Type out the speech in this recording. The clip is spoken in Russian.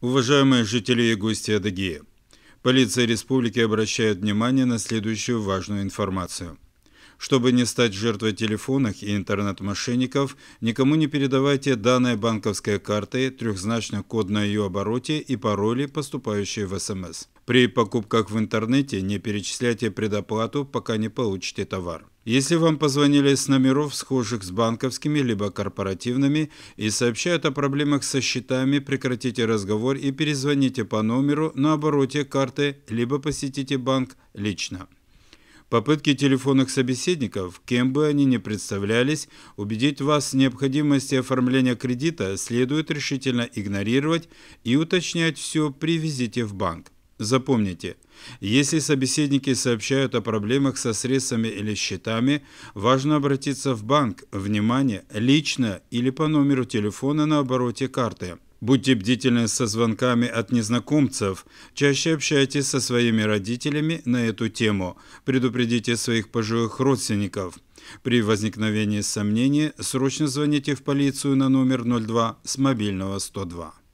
Уважаемые жители и гости Адыгеи, полиция республики обращает внимание на следующую важную информацию. Чтобы не стать жертвой телефонных и интернет-мошенников, никому не передавайте данные банковской карты, трехзначный код на ее обороте и пароли, поступающие в СМС. Эм При покупках в интернете не перечисляйте предоплату, пока не получите товар. Если вам позвонили с номеров, схожих с банковскими либо корпоративными, и сообщают о проблемах со счетами, прекратите разговор и перезвоните по номеру на обороте карты, либо посетите банк лично. Попытки телефонных собеседников, кем бы они ни представлялись, убедить вас в необходимости оформления кредита следует решительно игнорировать и уточнять все при визите в банк. Запомните, если собеседники сообщают о проблемах со средствами или счетами, важно обратиться в банк, внимание, лично или по номеру телефона на обороте карты. Будьте бдительны со звонками от незнакомцев, чаще общайтесь со своими родителями на эту тему, предупредите своих пожилых родственников. При возникновении сомнений срочно звоните в полицию на номер 02 с мобильного 102.